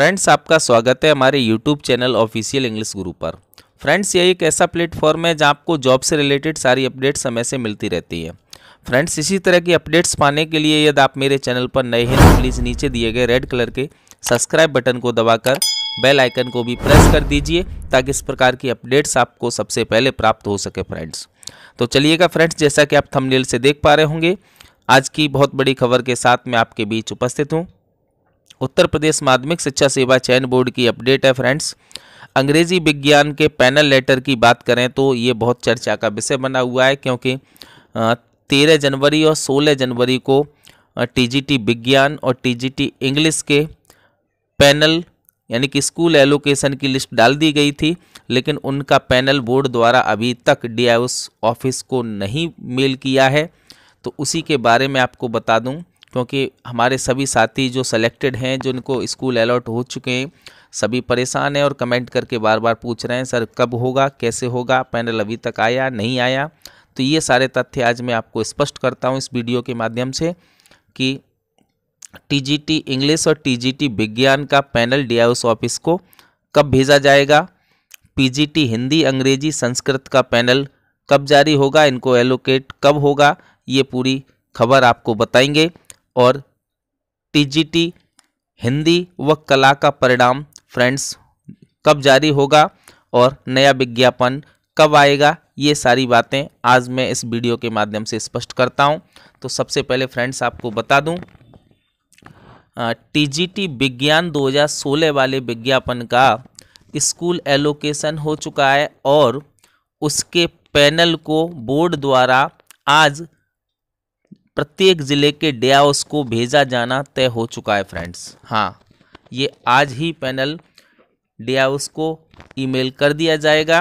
friends आपका स्वागत है हमारे यूट्यूब चैनल ऑफिशियल इंग्लिश गुरु पर फ्रेंड्स ये एक ऐसा प्लेटफॉर्म है जहाँ आपको जॉब से रिलेटेड सारी अपडेट्स समय से मिलती रहती है फ्रेंड्स इसी तरह की अपडेट्स पाने के लिए यदि आप मेरे चैनल पर नए हैं तो प्लीज़ नीचे दिए गए रेड कलर के सब्सक्राइब बटन को दबाकर बेल आइकन को भी प्रेस कर दीजिए ताकि इस प्रकार की अपडेट्स आपको सबसे पहले प्राप्त हो सके फ्रेंड्स तो चलिएगा फ्रेंड्स जैसा कि आप थंबनेल से देख पा रहे होंगे आज की बहुत बड़ी खबर के साथ मैं आपके बीच उपस्थित हूँ उत्तर प्रदेश माध्यमिक शिक्षा सेवा चयन बोर्ड की अपडेट है फ्रेंड्स अंग्रेजी विज्ञान के पैनल लेटर की बात करें तो ये बहुत चर्चा का विषय बना हुआ है क्योंकि तेरह जनवरी और सोलह जनवरी को टीजीटी विज्ञान और टीजीटी इंग्लिश के पैनल यानी कि स्कूल एलोकेशन की लिस्ट डाल दी गई थी लेकिन उनका पैनल बोर्ड द्वारा अभी तक डी ऑफिस को नहीं मेल किया है तो उसी के बारे में आपको बता दूं क्योंकि हमारे सभी साथी जो सेलेक्टेड हैं जिनको स्कूल अलॉट हो चुके हैं सभी परेशान हैं और कमेंट करके बार बार पूछ रहे हैं सर कब होगा कैसे होगा पैनल अभी तक आया नहीं आया तो ये सारे तथ्य आज मैं आपको स्पष्ट करता हूँ इस वीडियो के माध्यम से कि टीजीटी इंग्लिश और टीजीटी विज्ञान का पैनल डीआईओस ऑफिस को कब भेजा जाएगा पीजीटी हिंदी अंग्रेजी संस्कृत का पैनल कब जारी होगा इनको एलोकेट कब होगा ये पूरी खबर आपको बताएंगे और टीजीटी हिंदी व कला का परिणाम फ्रेंड्स कब जारी होगा और नया विज्ञापन कब आएगा ये सारी बातें आज मैं इस वीडियो के माध्यम से स्पष्ट करता हूँ तो सबसे पहले फ्रेंड्स आपको बता दूँ टीजीटी विज्ञान 2016 वाले विज्ञापन का स्कूल एलोकेशन हो चुका है और उसके पैनल को बोर्ड द्वारा आज प्रत्येक ज़िले के हाउस को भेजा जाना तय हो चुका है फ्रेंड्स हाँ ये आज ही पैनल हाउस को ईमेल कर दिया जाएगा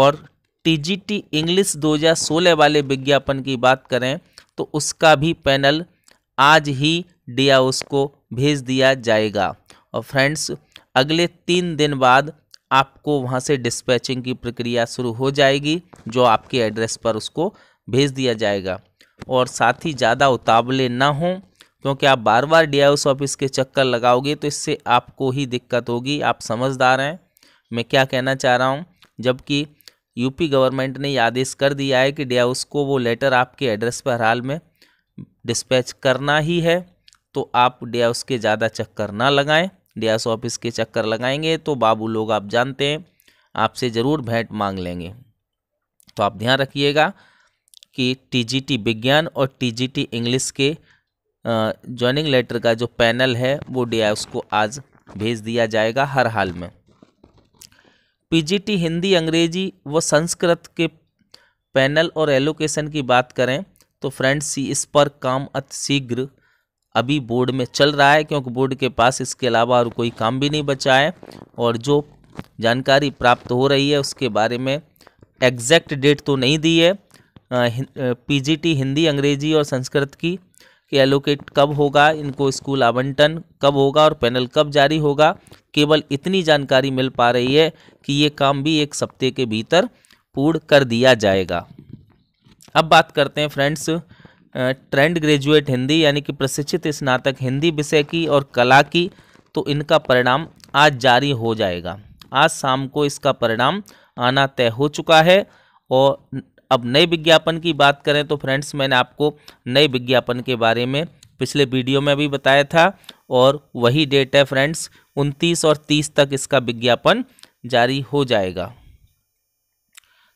और टीजीटी इंग्लिश 2016 वाले विज्ञापन की बात करें तो उसका भी पैनल आज ही डियाओस को भेज दिया जाएगा और फ्रेंड्स अगले तीन दिन बाद आपको वहाँ से डिस्पैचिंग की प्रक्रिया शुरू हो जाएगी जो आपके एड्रेस पर उसको भेज दिया जाएगा और साथ ही ज़्यादा उतावले ना हों क्योंकि आप बार बार डी आई ऑफिस के चक्कर लगाओगे तो इससे आपको ही दिक्कत होगी आप समझदार हैं मैं क्या कहना चाह रहा हूँ जबकि यूपी गवर्नमेंट ने आदेश कर दिया है कि डी आई को वो लेटर आपके एड्रेस पर हाल में डिस्पैच करना ही है तो आप डी आई के ज़्यादा चक्कर ना लगाएं डी आई ऑफिस के चक्कर लगाएंगे तो बाबू लोग आप जानते हैं आपसे ज़रूर भेंट मांग लेंगे तो आप ध्यान रखिएगा कि टीजीटी विज्ञान और टीजीटी इंग्लिश के जॉइनिंग लेटर का जो पैनल है वो डी उसको आज भेज दिया जाएगा हर हाल में पीजीटी हिंदी अंग्रेजी व संस्कृत के पैनल और एलोकेशन की बात करें तो फ्रेंड्स इस पर काम अतिशीघ्र अभी बोर्ड में चल रहा है क्योंकि बोर्ड के पास इसके अलावा और कोई काम भी नहीं बचा है और जो जानकारी प्राप्त हो रही है उसके बारे में एग्जैक्ट डेट तो नहीं दी है पीजीटी हिंदी अंग्रेजी और संस्कृत की कि एलोकेट कब होगा इनको स्कूल आवंटन कब होगा और पैनल कब जारी होगा केवल इतनी जानकारी मिल पा रही है कि ये काम भी एक सप्ते के भीतर पूर्ण कर दिया जाएगा अब बात करते हैं फ्रेंड्स ट्रेंड ग्रेजुएट हिंदी यानी कि प्रशिक्षित स्नातक हिंदी विषय की और कला की तो इनका परिणाम आज जारी हो जाएगा आज शाम को इसका परिणाम आना तय हो चुका है और अब नए विज्ञापन की बात करें तो फ्रेंड्स मैंने आपको नए विज्ञापन के बारे में पिछले वीडियो में भी बताया था और वही डेट है फ्रेंड्स उनतीस और तीस तक इसका विज्ञापन जारी हो जाएगा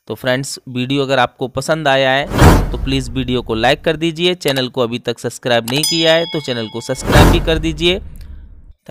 तो फ्रेंड्स वीडियो अगर आपको पसंद आया है तो प्लीज़ वीडियो को लाइक कर दीजिए चैनल को अभी तक सब्सक्राइब नहीं किया है तो चैनल को सब्सक्राइब भी कर दीजिए